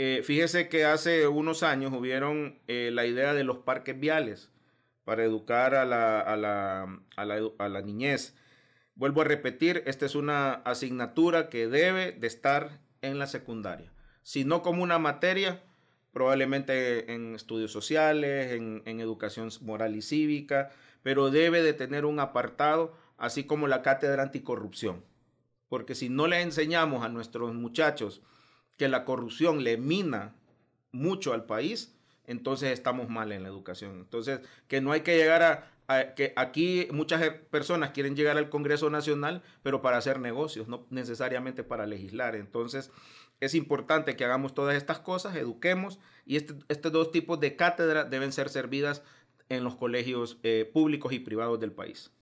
Eh, fíjese que hace unos años hubieron eh, la idea de los parques viales para educar mm, a la, niñez. Vuelvo a repetir, esta es una asignatura que debe de estar en la secundaria. Si no como una materia, probablemente en estudios sociales, en, en, educación moral y cívica, pero debe de tener un apartado, así como la cátedra anticorrupción. Porque si no le enseñamos a nuestros muchachos que la corrupción le mina mucho al país, entonces estamos mal en la educación. Entonces, que no hay que llegar a, que aquí muchas er, personas quieren llegar al Congreso Nacional, pero para hacer negocios, no necesariamente para legislar. Entonces, es importante que hagamos todas estas cosas, eduquemos, y este, estos dos tipos de cátedras deben ser servidas en los colegios eh, públicos y privados del país.